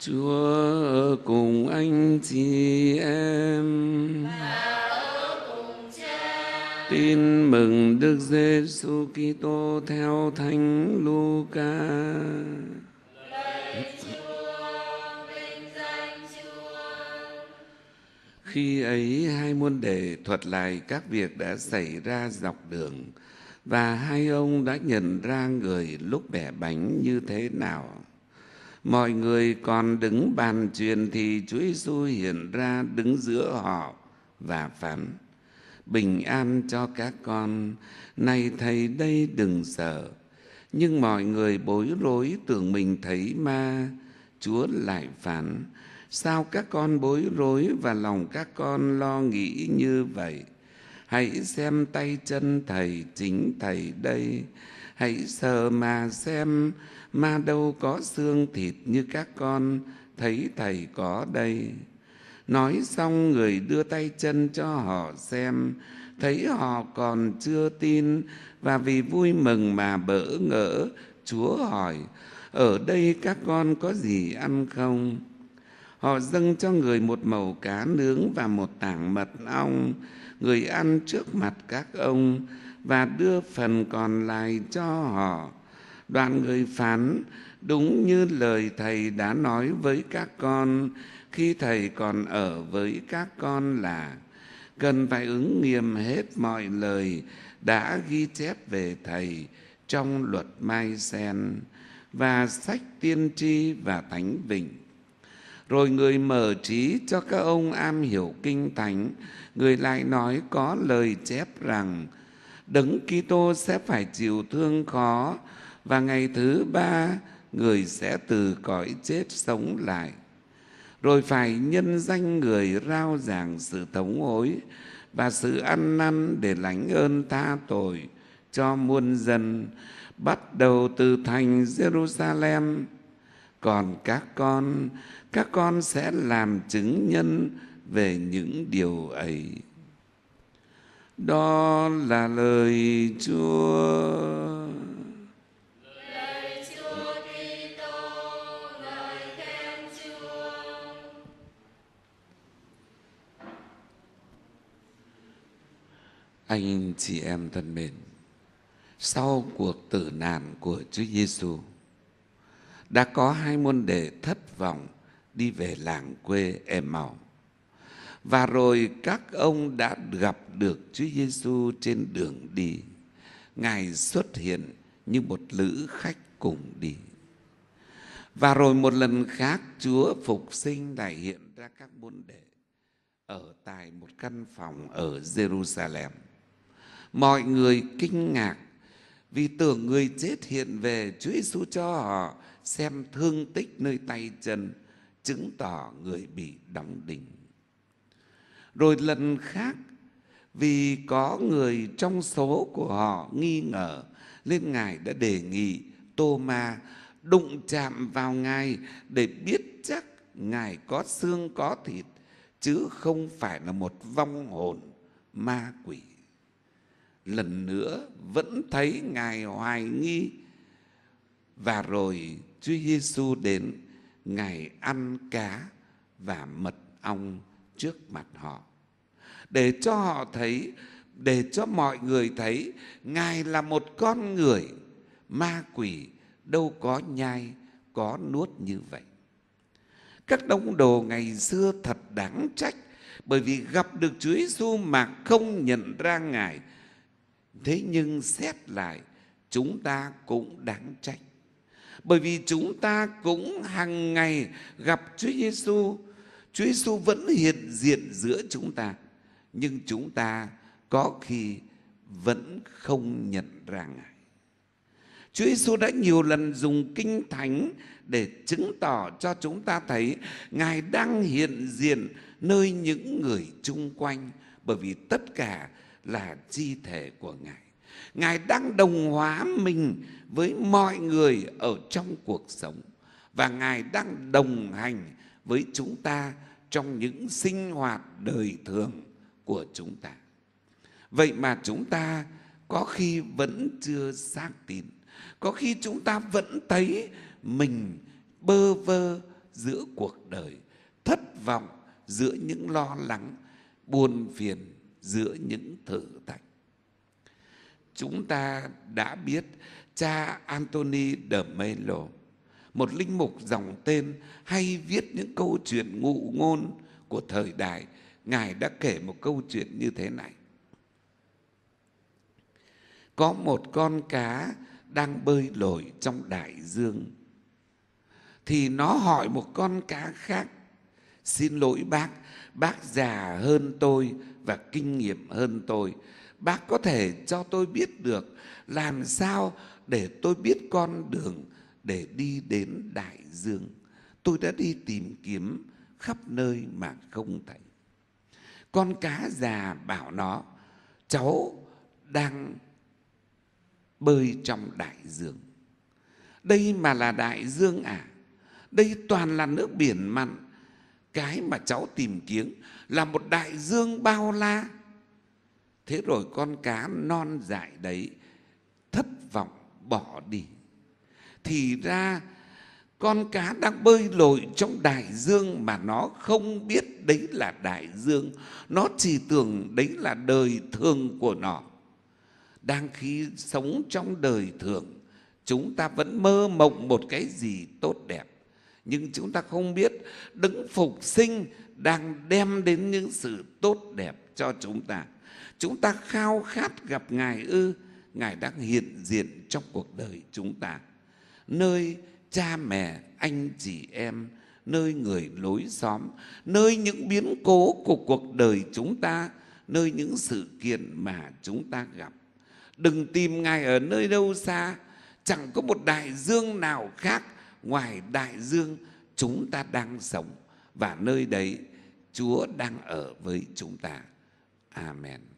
Chúa cùng anh chị em. Tin mừng Đức Giêsu Kitô theo Thánh Luca. Khi ấy hai môn đệ thuật lại các việc đã xảy ra dọc đường và hai ông đã nhận ra người lúc bẻ bánh như thế nào mọi người còn đứng bàn chuyện thì Chúa Giêsu hiện ra đứng giữa họ và phán bình an cho các con nay thầy đây đừng sợ nhưng mọi người bối rối tưởng mình thấy ma chúa lại phán sao các con bối rối và lòng các con lo nghĩ như vậy hãy xem tay chân thầy chính thầy đây Hãy sờ mà xem, ma đâu có xương thịt như các con, thấy Thầy có đây. Nói xong người đưa tay chân cho họ xem, thấy họ còn chưa tin và vì vui mừng mà bỡ ngỡ, Chúa hỏi, ở đây các con có gì ăn không? Họ dâng cho người một mẩu cá nướng và một tảng mật ong, người ăn trước mặt các ông, và đưa phần còn lại cho họ. Đoạn người phán đúng như lời thầy đã nói với các con khi thầy còn ở với các con là cần phải ứng nghiệm hết mọi lời đã ghi chép về thầy trong luật Mai Sen và sách tiên tri và thánh vịnh. Rồi người mở trí cho các ông am hiểu kinh thánh, người lại nói có lời chép rằng Đấng Kitô sẽ phải chịu thương khó và ngày thứ ba người sẽ từ cõi chết sống lại. Rồi phải nhân danh người rao giảng sự thống hối và sự ăn năn để lãnh ơn tha tội cho muôn dân, bắt đầu từ thành Jerusalem. Còn các con, các con sẽ làm chứng nhân về những điều ấy. Đó là lời Chúa. Anh chị em thân mến, sau cuộc tử nạn của Chúa Giêsu đã có hai môn đệ thất vọng đi về làng quê Emmaus. Và rồi các ông đã gặp được Chúa Giêsu trên đường đi. Ngài xuất hiện như một lữ khách cùng đi. Và rồi một lần khác Chúa phục sinh đại hiện ra các môn đệ ở tại một căn phòng ở Jerusalem. Mọi người kinh ngạc vì tưởng người chết hiện về Chúa Giêsu cho họ xem thương tích nơi tay chân chứng tỏ người bị đóng đinh. Rồi lần khác vì có người trong số của họ nghi ngờ nên Ngài đã đề nghị Tô Ma đụng chạm vào Ngài để biết chắc Ngài có xương có thịt chứ không phải là một vong hồn ma quỷ. Lần nữa vẫn thấy Ngài hoài nghi và rồi Chúa Giêsu đến Ngài ăn cá và mật ong trước mặt họ để cho họ thấy để cho mọi người thấy ngài là một con người ma quỷ đâu có nhai có nuốt như vậy các đông đồ ngày xưa thật đáng trách bởi vì gặp được Chúa Giêsu mà không nhận ra ngài thế nhưng xét lại chúng ta cũng đáng trách bởi vì chúng ta cũng hàng ngày gặp Chúa Giêsu Chúa Giêsu vẫn hiện diện giữa chúng ta nhưng chúng ta có khi vẫn không nhận ra Ngài. Chúa Giêsu đã nhiều lần dùng kinh thánh để chứng tỏ cho chúng ta thấy Ngài đang hiện diện nơi những người chung quanh bởi vì tất cả là chi thể của Ngài. Ngài đang đồng hóa mình với mọi người ở trong cuộc sống và Ngài đang đồng hành với chúng ta trong những sinh hoạt đời thường của chúng ta. Vậy mà chúng ta có khi vẫn chưa xác tín, có khi chúng ta vẫn thấy mình bơ vơ giữa cuộc đời, thất vọng giữa những lo lắng, buồn phiền giữa những thử thách. Chúng ta đã biết cha Antony de Melo, một linh mục dòng tên hay viết những câu chuyện ngụ ngôn của thời đại Ngài đã kể một câu chuyện như thế này. Có một con cá đang bơi lội trong đại dương. Thì nó hỏi một con cá khác, xin lỗi bác, bác già hơn tôi và kinh nghiệm hơn tôi. Bác có thể cho tôi biết được làm sao để tôi biết con đường để đi đến đại dương. Tôi đã đi tìm kiếm khắp nơi mà không thấy con cá già bảo nó cháu đang bơi trong đại dương đây mà là đại dương à đây toàn là nước biển mặn cái mà cháu tìm kiếm là một đại dương bao la thế rồi con cá non dại đấy thất vọng bỏ đi thì ra con cá đang bơi lội trong đại dương mà nó không biết đấy là đại dương nó chỉ tưởng đấy là đời thường của nó đang khi sống trong đời thường chúng ta vẫn mơ mộng một cái gì tốt đẹp nhưng chúng ta không biết đấng phục sinh đang đem đến những sự tốt đẹp cho chúng ta chúng ta khao khát gặp ngài ư ngài đang hiện diện trong cuộc đời chúng ta nơi cha mẹ, anh chị em, nơi người lối xóm, nơi những biến cố của cuộc đời chúng ta, nơi những sự kiện mà chúng ta gặp. Đừng tìm Ngài ở nơi đâu xa, chẳng có một đại dương nào khác ngoài đại dương chúng ta đang sống và nơi đấy Chúa đang ở với chúng ta. Amen.